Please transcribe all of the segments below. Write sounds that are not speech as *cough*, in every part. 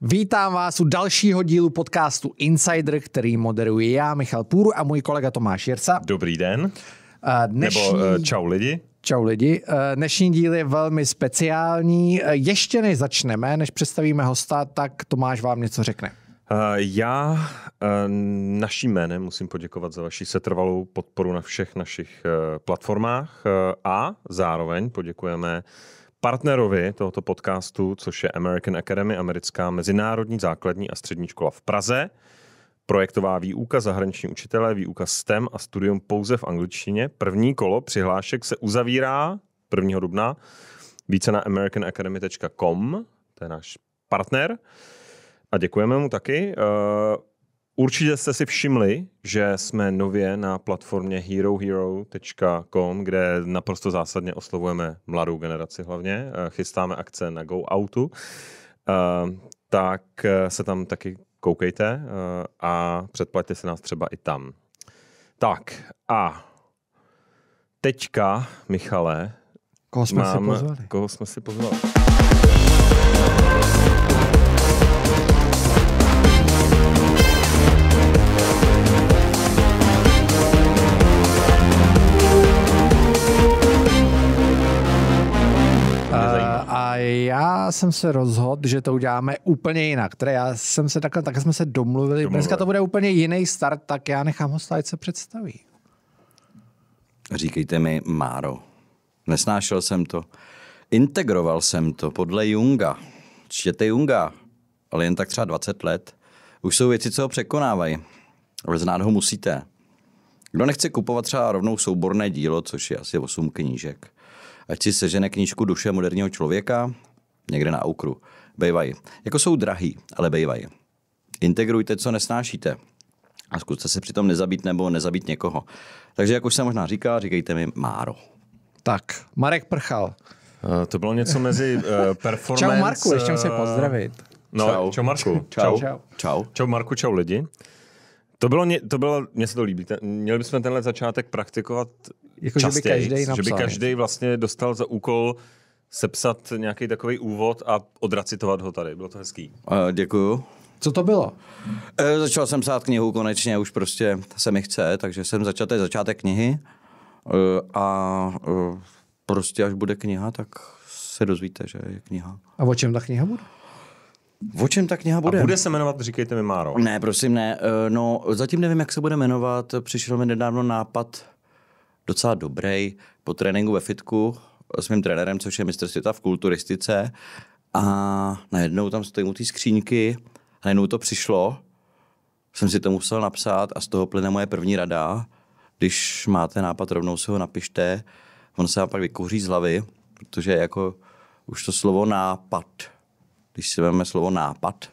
Vítám vás u dalšího dílu podcastu Insider, který moderuji já, Michal Půru a můj kolega Tomáš Jirca. Dobrý den. Eh, dnešní... Nebo eh, čau lidi. Čau lidi. Eh, dnešní díl je velmi speciální. Ještě než začneme, než představíme hosta, tak Tomáš vám něco řekne. Já naším jménem musím poděkovat za vaši setrvalou podporu na všech našich platformách a zároveň poděkujeme Partnerovi tohoto podcastu, což je American Academy, americká mezinárodní základní a střední škola v Praze, projektová výuka, zahraniční učitelé, výuka STEM a studium pouze v angličtině. První kolo přihlášek se uzavírá 1. dubna více na americanacademy.com, to je náš partner. A děkujeme mu taky. Eh, Určitě jste si všimli, že jsme nově na platformě herohero.com, kde naprosto zásadně oslovujeme mladou generaci hlavně. Eh, chystáme akce na Go Outu, eh, tak eh, se tam taky koukejte a předplatte se nás třeba i tam. Tak a teďka, Michale, koho jsme mám, si pozvali? Koho jsme si pozvali? já jsem se rozhodl, že to uděláme úplně jinak. Teda já jsem se takhle, tak jsme se domluvili. domluvili. Dneska to bude úplně jiný start, tak já nechám ho stát, se představí. Říkejte mi Máro. Nesnášel jsem to. Integroval jsem to podle Junga. Čtěte Junga, ale jen tak třeba 20 let. Už jsou věci, co ho překonávají. Ale znát ho musíte. Kdo nechce kupovat třeba rovnou souborné dílo, což je asi 8 knížek, ať si sežene knížku Duše moderního člověka, někde na aukru. Bejvají. Jako jsou drahý, ale bejvají. Integrujte, co nesnášíte. A zkuste se přitom nezabít nebo nezabít někoho. Takže, jak už jsem možná říkal, říkejte mi Máro. Tak, Marek Prchal. Uh, to bylo něco mezi uh, *laughs* performance... Čau Marku, ještě musím pozdravit. No, čau, čau Marku. Čau. Čau. Čau, čau Marku, čau lidi. To bylo, to bylo, mě se to líbí. Ten, měli bychom tenhle začátek praktikovat jako, častěji, že by každý vlastně dostal za úkol uh, sepsat nějaký takový úvod a odracitovat ho tady. Bylo to hezký. Uh, děkuju. Co to bylo? E, začal jsem psát knihu konečně, už prostě se mi chce, takže jsem začal, to je začátek knihy e, a e, prostě až bude kniha, tak se dozvíte, že je kniha. A o čem ta kniha bude? O čem ta kniha bude? A bude se jmenovat Říkejte mi Máro. Ne, prosím, ne. E, no, zatím nevím, jak se bude jmenovat. Přišel mi nedávno nápad docela dobrý po tréninku ve fitku s mým trenérem, což je mistr světa v kulturistice a najednou tam stojí u té skřínky a najednou to přišlo, jsem si to musel napsat a z toho plyne moje první rada, když máte nápad, rovnou si ho napište, on se vám pak vykouří z hlavy, protože jako už to slovo nápad, když si vezmeme slovo nápad,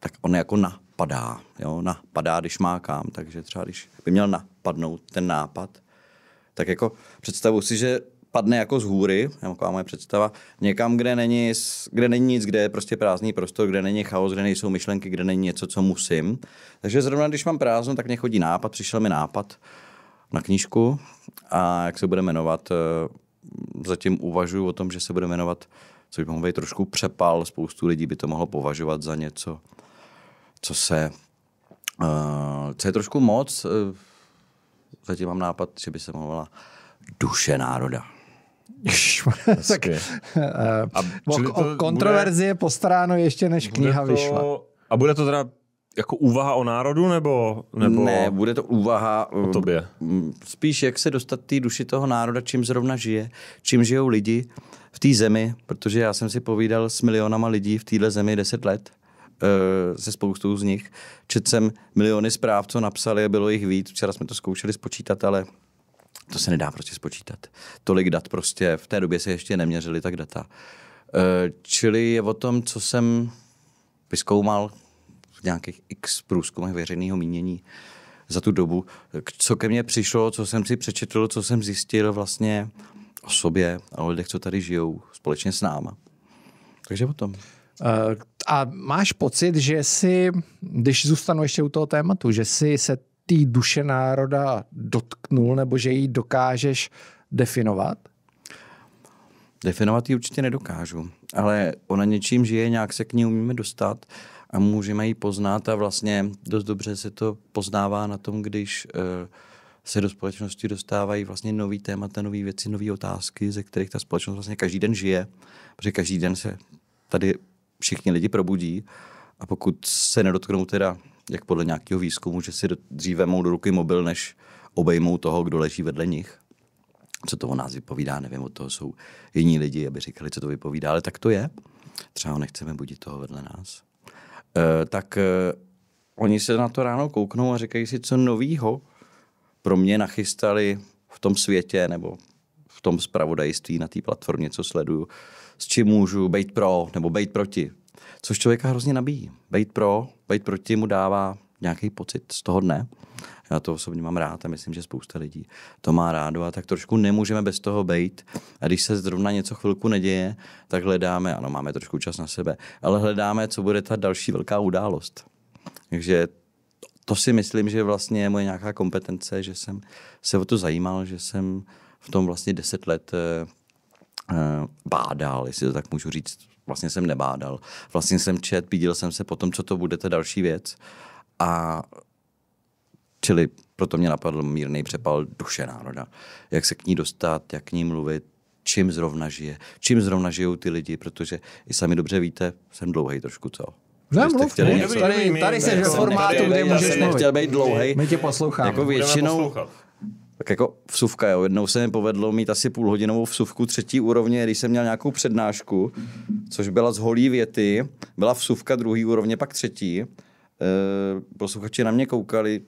tak on jako napadá, jo, napadá, když má kam, takže třeba když by měl napadnout ten nápad, tak jako představu si, že spadne jako z hůry, taková moje představa, někam, kde není, kde není nic, kde je prostě prázdný prostor, kde není chaos, kde nejsou myšlenky, kde není něco, co musím. Takže zrovna, když mám prázdno, tak mě chodí nápad, přišel mi nápad na knížku a jak se bude jmenovat, eh, zatím uvažuji o tom, že se bude jmenovat, což by mohlo být trošku přepal, spoustu lidí by to mohlo považovat za něco, co se, eh, co je trošku moc, eh, zatím mám nápad, že by se mohla Duše národa tak, eh, a o, o kontroverzi bude, je postaráno ještě než kniha to, vyšla. A bude to teda jako úvaha o národu, nebo... nebo ne, bude to úvaha... O mm, tobě. Mm, spíš, jak se dostat té duši toho národa, čím zrovna žije, čím žijou lidi v té zemi, protože já jsem si povídal s milionama lidí v téhle zemi 10 let, eh, se spoustou z nich. Četl jsem miliony zpráv, co napsali, bylo jich víc. Včera jsme to zkoušeli spočítat, ale to se nedá prostě spočítat. Tolik dat prostě, v té době se ještě neměřili tak data. Eh, čili je o tom, co jsem vyskoumal v nějakých x průzkumech veřejného mínění za tu dobu, co ke mně přišlo, co jsem si přečetl, co jsem zjistil vlastně o sobě a o lidech, co tady žijou společně s náma. Takže o tom. Eh, a máš pocit, že si, když zůstanu ještě u toho tématu, že si se té duše národa dotknul nebo že ji dokážeš definovat? Definovat ji určitě nedokážu, ale ona něčím žije, nějak se k ní umíme dostat a můžeme ji poznat a vlastně dost dobře se to poznává na tom, když eh, se do společnosti dostávají vlastně nový témata, nové věci, nové otázky, ze kterých ta společnost vlastně každý den žije, protože každý den se tady všichni lidi probudí a pokud se nedotknou teda jak podle nějakého výzkumu, že si dříve mou do ruky mobil, než obejmou toho, kdo leží vedle nich. Co to o nás vypovídá, nevím, od toho jsou jiní lidi, aby říkali, co to vypovídá, ale tak to je. Třeba ho nechceme budit toho vedle nás. E, tak e, oni se na to ráno kouknou a říkají si, co novýho pro mě nachystali v tom světě nebo v tom spravodajství na té platformě, co sleduju, s čím můžu být pro nebo být proti což člověka hrozně nabíjí. Bejt pro, bejt proti mu dává nějaký pocit z toho dne. Já to osobně mám rád a myslím, že spousta lidí to má rádo a tak trošku nemůžeme bez toho bejt. A když se zrovna něco chvilku neděje, tak hledáme, ano, máme trošku čas na sebe, ale hledáme, co bude ta další velká událost. Takže to si myslím, že vlastně je moje nějaká kompetence, že jsem se o to zajímal, že jsem v tom vlastně deset let eh, Eh, bádal, jestli to tak můžu říct. Vlastně jsem nebádal. Vlastně jsem čet, pídil jsem se potom, co to bude, ta další věc. A čili proto mě napadl mírný přepal duše národa. Jak se k ní dostat, jak k ní mluvit, čím zrovna žije, čím zrovna žijou ty lidi, protože i sami dobře víte, jsem dlouhý trošku, co? Ne, mluv, chtěli mluv, tady, tady, tady se v formátu, kde můžeš mluvit. Nechtěl být dlouhý. My tě posloucháme. Jako většinou, tak jako vsuvka, jo. Jednou se mi povedlo mít asi půlhodinovou vsuvku třetí úrovně, když jsem měl nějakou přednášku, což byla z holí věty, byla vsuvka druhý úrovně, pak třetí. E, posluchači na mě koukali,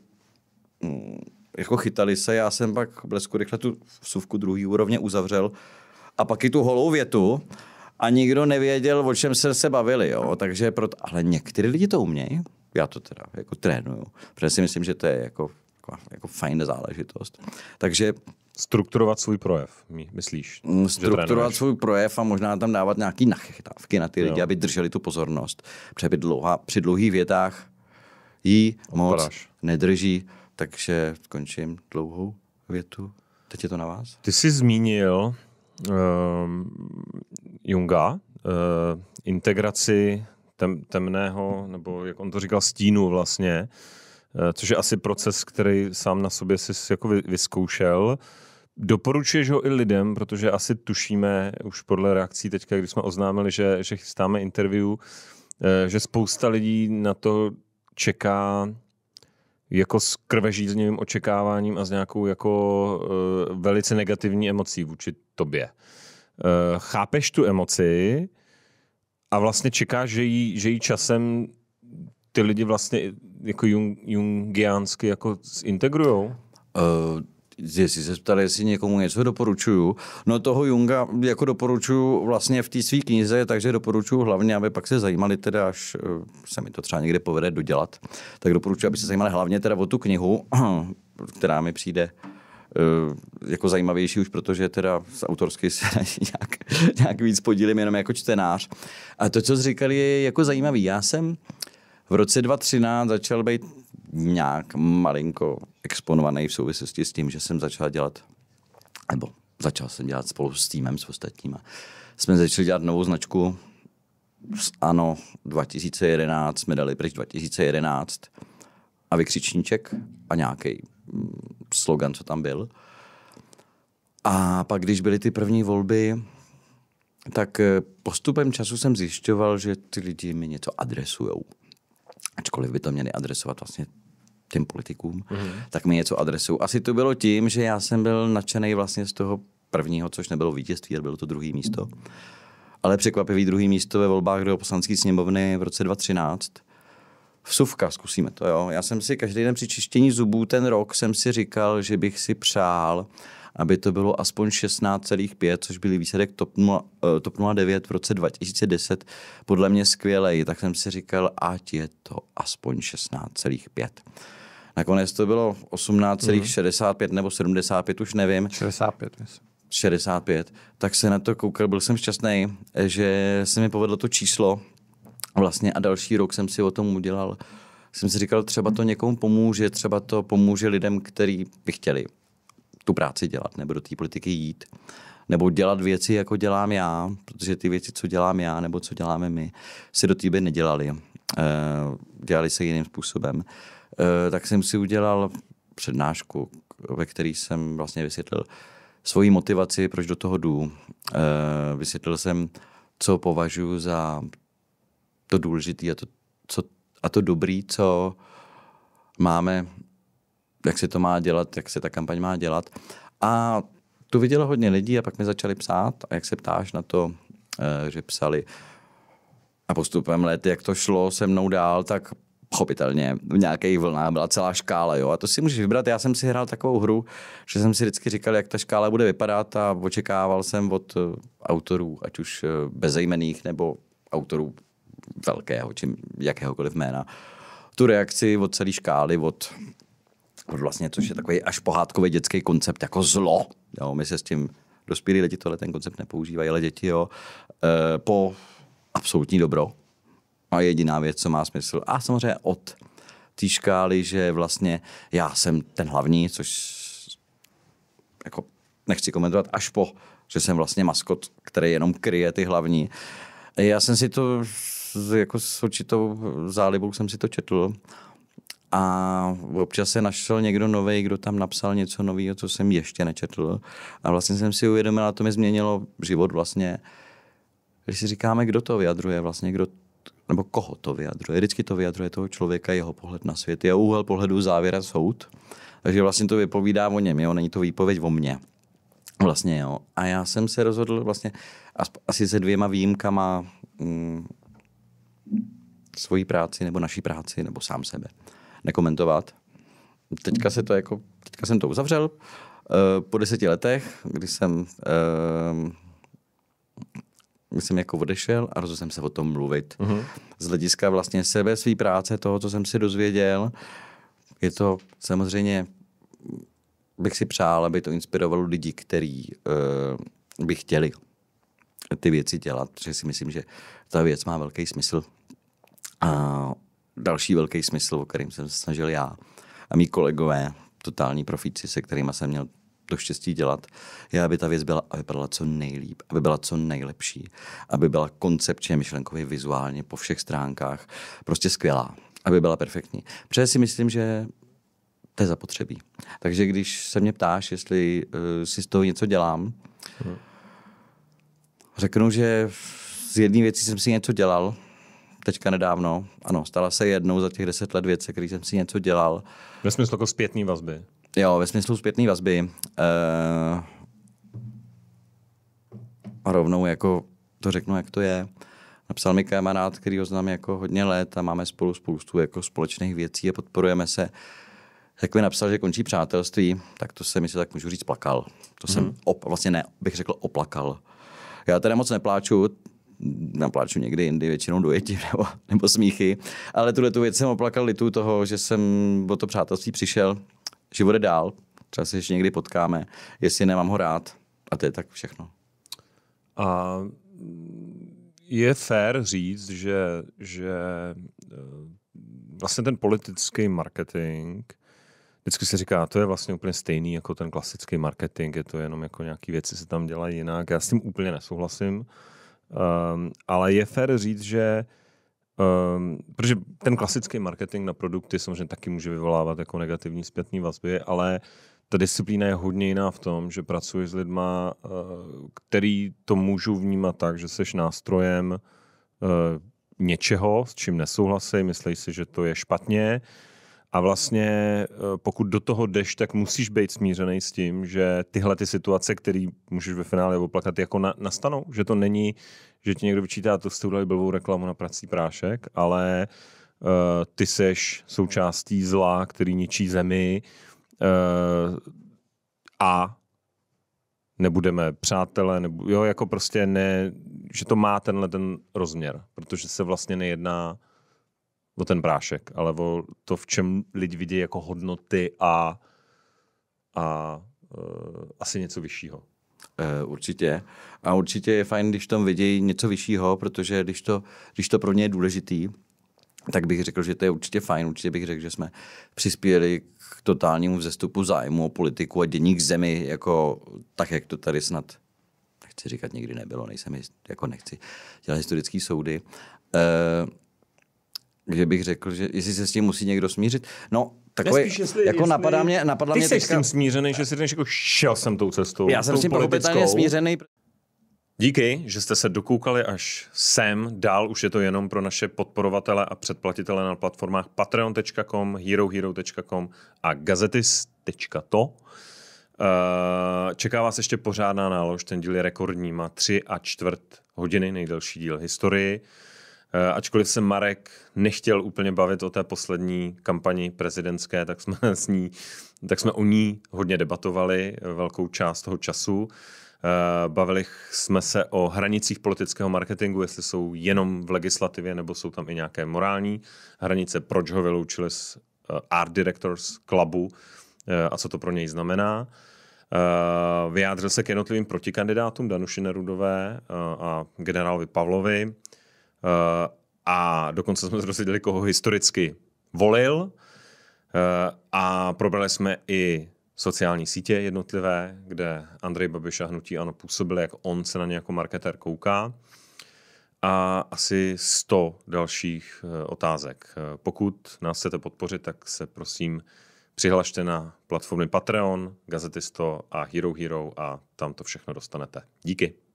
mm, jako chytali se, já jsem pak blesku rychle tu vsuvku druhý úrovně uzavřel a pak i tu holou větu a nikdo nevěděl, o čem se se bavili, jo. Takže proto, ale některý lidi to umějí, já to teda jako trénuju, protože si myslím, že to je jako taková jako fajn záležitost. Takže Strukturovat svůj projev, myslíš? Mm, strukturovat svůj projev a možná tam dávat nějaké nachytávky na ty lidi, jo. aby drželi tu pozornost. Protože dlouha, při dlouhých větách jí moc Opadáš. nedrží, takže končím dlouhou větu. Teď je to na vás. Ty jsi zmínil uh, Junga, uh, integraci tem, temného, nebo jak on to říkal, stínu vlastně. Uh, Eh, což je asi proces, který sám na sobě si jako vyzkoušel. Doporučuješ ho i lidem, protože asi tušíme už podle reakcí teďka, když jsme oznámili, že, že chystáme interview, eh, že spousta lidí na to čeká jako s krvežízněvým očekáváním a s nějakou jako eh, velice negativní emocí vůči tobě. chápeš tu emoci a vlastně čekáš, že ji, že ji časem ty lidi vlastně jako jung, jungiansky jako integrujou? Uh, eh, jestli se ptali, jestli někomu něco doporučuju. No toho Junga jako doporučuju vlastně v té své knize, takže doporučuju hlavně, aby pak se zajímali teda, až eh, se mi to třeba někde povede dodělat, tak doporučuji, aby se zajímali hlavně teda o tu knihu, *clears throat* která mi přijde eh, jako zajímavější už, protože teda s autorsky se *laughs* nějak, nějak víc podílím jenom jako čtenář. A to, co jsi je jako zajímavý. Já jsem v roce 2013 začal být nějak malinko exponovaný v souvislosti s tím, že jsem začal dělat, nebo začal jsem dělat spolu s týmem, s ostatníma. Jsme začali dělat novou značku, ano, 2011, jsme dali pryč 2011 a vykřičníček a nějaký mm, slogan, co tam byl. A pak, když byly ty první volby, tak eh, postupem času jsem zjišťoval, že ty lidi mi něco adresujou ačkoliv by to měli adresovat vlastně těm politikům, mm-hmm. tak mi něco adresu. Asi to bylo tím, že já jsem byl nadšený vlastně z toho prvního, což nebylo vítězství, ale bylo to druhé místo. Ale překvapivý druhé místo ve volbách do poslanské sněmovny v roce 2013. V suvka, zkusíme to, jo. Já jsem si každý den při čištění zubů ten rok jsem si říkal, že bych si přál, aby to bylo aspoň 16,5, což byl výsledek TOP, 0, eh, TOP 09 v roce 2010, podle mě skvělej, tak jsem si říkal, ať je to aspoň 16,5. Nakonec to bylo 18,65 mm. nebo 75, už nevím. 65, myslím. 65, tak se na to koukal, byl jsem šťastný, že se mi povedlo to číslo vlastně a další rok jsem si o tom udělal, jsem si říkal, třeba to někomu pomůže, třeba to pomůže lidem, který by chtěli tu práci dělat, nebo do té politiky jít, nebo dělat věci, jako dělám já, protože ty věci, co dělám já, nebo co děláme my, se do té nedělali. Eh, Dělali se jiným způsobem. Eh, tak jsem si udělal přednášku, ve které jsem vlastně vysvětlil svoji motivaci, proč do toho jdu. Eh, vysvětlil jsem, co považuji za to důležité a to, co, a to dobrý, co máme jak se to má dělat, jak se ta kampaň má dělat. A tu vidělo hodně lidí a pak mi začali psát a jak se ptáš na to, eh, že psali a postupem let, jak to šlo se mnou dál, tak pochopitelně v nějakých vlnách byla celá škála. Jo? A to si můžeš vybrat. Já jsem si hrál takovou hru, že jsem si vždycky říkal, jak ta škála bude vypadat a očekával jsem od eh, autorů, ať už eh, bezejmených nebo autorů velkého či jakéhokoliv jména, tu reakci od celé škály, od vlastně, což je takový až pohádkový dětský koncept jako zlo. Jo, my se s tím dospělí lidi tohle ten koncept nepoužívají, ale děti jo, e, po absolutní dobro. A jediná věc, co má smysl. A samozřejmě od té škály, že vlastně já jsem ten hlavní, což jako nechci komentovat, až po, že jsem vlastně maskot, který jenom kryje ty hlavní. Já jsem si to jako s určitou zálibou jsem si to četl a občas se našel někdo nový, kdo tam napsal něco nového, co jsem ještě nečetl. A vlastně jsem si uvědomil, a to mi změnilo život vlastně, když si říkáme, kdo to vyjadruje vlastně, kdo nebo koho to vyjadruje. Vždycky to vyjadruje toho člověka, jeho pohled na svět. Je úhel pohledu závěra soud, takže vlastně to vypovídá o něm, jo? není to výpověď o mně. Vlastně, jo. A já jsem se rozhodl vlastně asi se dvěma výjimkama mm, svoji práci nebo naší práci nebo sám sebe nekomentovat. Teďka, se to jako, teďka jsem to uzavřel. Eh, po deseti letech, kdy jsem, ehm, kdy jsem jako odešel a rozhodl jsem se o tom mluvit. Mhm. Z hlediska vlastně sebe, své práce, toho, co jsem si dozvěděl, je to samozřejmě, bych si přál, aby to inspirovalo lidi, kteří eh, by chtěli ty věci dělat, protože si myslím, že ta věc má velký smysl. A další velký smysl, o kterým jsem se snažil já a mý kolegové, totální profíci, se kterými jsem měl to štěstí dělat, je, aby ta věc byla, aby byla co nejlíp, aby byla co nejlepší, aby byla koncepčně, myšlenkově, vizuálně, po všech stránkách, prostě skvělá, aby byla perfektní. Protože si myslím, že to je zapotřebí. Takže když se mě ptáš, jestli uh, si z toho něco dělám, hmm. řeknu, že z jedné věci jsem si něco dělal, teďka nedávno. Ano, stala se jednou za těch deset let věce, který jsem si něco dělal. Ve smyslu jako zpětný vazby? Jo, ve smyslu zpětný vazby. Uh, a rovnou jako to řeknu, jak to je. Napsal mi kamarád, který ho znám jako hodně let a máme spolu spoustu jako společných věcí a podporujeme se. Jak mi napsal, že končí přátelství, tak to se mi se tak můžu říct, plakal. To hmm jsem, mhm. op, vlastně ne, bych řekl, oplakal. Já teda moc nepláču, napláču někdy jindy, většinou dojetí *laughs* nebo, nebo smíchy, ale tuhle tu věc jsem oplakal litu toho, že jsem o to přátelství přišel, život je dál, třeba se ještě někdy potkáme, jestli nemám ho rád a to je tak všechno. A je fér říct, že, že eh, vlastně ten politický marketing, vždycky se říká, to je vlastně úplně stejný jako ten klasický marketing, je to jenom jako nějaký věci se tam dělají jinak. Já s tím úplně nesouhlasím. Um, ale je fér říct, že Um, protože ten klasický marketing na produkty samozřejmě taky může vyvolávat jako negativní zpětné vazby, ale ta disciplína je hodně jiná v tom, že pracuji s lidma, uh, který to můžou vnímat tak, že seš nástrojem uh, něčeho, s čím nesouhlasí, myslí si, že to je špatně, uh, a vlastně eh, pokud do toho jdeš, tak musíš být smířený s tím, že tyhle ty situace, které můžeš ve finále oplakat, jako na, nastanou. Že to není, že ti někdo vyčítá, to jste udělali blbou reklamu na prací prášek, ale uh, ty seš součástí zla, který ničí zemi uh, a nebudeme přátelé, nebu, jo, jako prostě ne, že to má tenhle ten rozměr, protože se vlastně nejedná o ten prášek, ale o to, v čem lidi vidí jako hodnoty a, a uh, asi něco vyššího. Eh, určitě. A určitě je fajn, když tam vidějí něco vyššího, protože když to, když to pro ně je důležitý, tak bych řekl, že to je určitě fajn. Určitě bych řekl, že jsme přispěli k totálnímu vzestupu zájmu o politiku a dění k zemi, jako tak, jak to tady snad nechci říkat, nikdy nebylo, nejsem jako nechci dělat historické soudy. E- že bych řekl, že jestli se s tím musí někdo smířit. No, takové, Nespíš, jestli, jako jestli, napadá mě, napadla ty mě teďka... s tím smířený, že si ten, jako šel jsem tou cestou. Já jsem s tím pochopitelně smířený. Díky, že jste se dokoukali až sem. Dál už je to jenom pro naše podporovatele a předplatitele na platformách patreon.com, herohero.com a gazetis.to. Eh, čeká vás ještě pořádná nálož, ten díl je rekordní, má tři a čtvrt hodiny, nejdelší díl historii. Eh, ačkoliv se Marek nechtěl úplně bavit o té poslední kampani prezidentské, tak jsme, s ní, tak jsme o ní hodně debatovali eh, velkou část toho času. Eh, bavili jsme se o hranicích politického marketingu, jestli jsou jenom v legislativě, nebo jsou tam i nějaké morální hranice, proč ho vyloučili z Art Directors Clubu a co to pro něj znamená. Vyjádřil se k jednotlivým protikandidátům Danuši Nerudové a generálovi Pavlovi. Eh, a dokonce jsme se dozvěděli, koho historicky volil eh, a probrali jsme i sociální sítě jednotlivé, kde Andrej Babiš a Hnutí Ano působili, jak on se na ně jako marketér kouká a asi 100 dalších eh, otázek. Pokud nás chcete podpořit, tak se prosím přihlašte na platformy Patreon, Gazetisto a Hero Hero a tam to všechno dostanete. Díky.